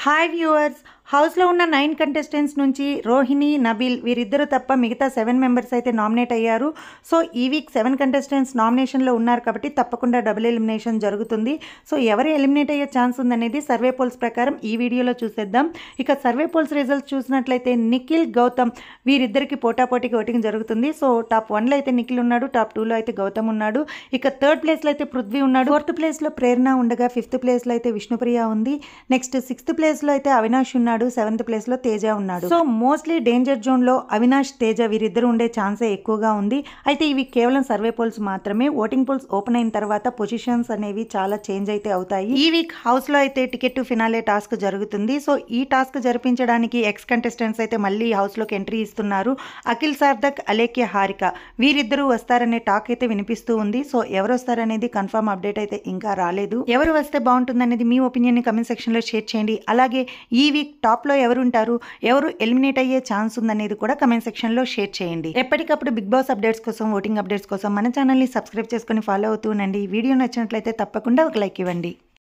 Hi viewers హౌస్లో ఉన్న nine contestants నుంచి రోహిణి నబీల్ వీరిద్దరు తప్ప మిగతా సెవెన్ మెంబర్స్ అయితే నామినేట్ అయ్యారు సో ఈ వీక్ సెవెన్ కంటెస్టెంట్స్ నామినేషన్లో ఉన్నారు కాబట్టి తప్పకుండా డబుల్ ఎలిమినేషన్ జరుగుతుంది సో ఎవరు ఎలిమినేట్ అయ్యే ఛాన్స్ ఉందనేది సర్వే పోల్స్ ప్రకారం ఈ వీడియోలో చూసేద్దాం ఇక సర్వే పోల్స్ రిజల్ట్స్ చూసినట్లయితే నిఖిల్ గౌతమ్ వీరిద్దరికి పోటాపోటీకి ఓటింగ్ జరుగుతుంది సో టాప్ వన్లో అయితే నిఖిల్ ఉన్నాడు టాప్ టూలో అయితే గౌతమ్ ఉన్నాడు ఇక థర్డ్ ప్లేస్లో అయితే పృథ్వీ ఉన్నాడు ఫోర్త్ ప్లేస్లో ప్రేరణ ఉండగా ఫిఫ్త్ ప్లేస్లో అయితే విష్ణుప్రియ ఉంది నెక్స్ట్ సిక్స్త్ ప్లేస్లో అయితే అవినాష్ ఉన్నాడు ఉన్నాడు సెవెంత్ లో తేజ ఉన్నాడు సో మోస్ట్లీ డేంజర్ జోన్ లో అవినాష్ తేజ వీరిద్దరు ఉండే ఛాన్సే ఎక్కువగా ఉంది అయితే ఇవి కేవలం సర్వే పోల్స్ మాత్రమే ఓటింగ్ పోల్స్ ఓపెన్ అయిన తర్వాత పొజిషన్స్ అనేవి చాలా చేంజ్ అయితే అవుతాయి ఈ వీక్ హౌస్ లో అయితే టికెట్ టు ఫినాలే టాస్క్ జరుగుతుంది సో ఈ టాస్క్ జరిపించడానికి ఎక్స్ కంటెస్టెంట్స్ అయితే మళ్ళీ హౌస్ లోకి ఎంట్రీ ఇస్తున్నారు అఖిల్ సార్థక్ అలేఖ్య హారిక వీరిద్దరూ వస్తారనే టాక్ అయితే వినిపిస్తూ ఉంది సో ఎవరు వస్తారనేది కన్ఫర్మ్ అప్డేట్ అయితే ఇంకా రాలేదు ఎవరు వస్తే బాగుంటుంది అనేది మీ ఒపీనియన్ కమెంట్ సెక్షన్ లో షేర్ చేయండి అలాగే ఈ వీక్ టాప్ టాప్లో ఎవరుంటారు ఎవరు ఎలిమినేట్ అయ్యే ఛాన్స్ ఉందనేది కూడా కమెంట్ సెక్షన్లో షేర్ చేయండి ఎప్పటికప్పుడు బిగ్ బాస్ అప్డేట్స్ కోసం ఓటింగ్ అప్డేట్స్ కోసం మన ఛానల్ని సబ్స్క్రైబ్ చేసుకుని ఫాలో అవుతూ ఉండండి వీడియో నచ్చినట్లయితే తప్పకుండా ఒక లైక్ ఇవ్వండి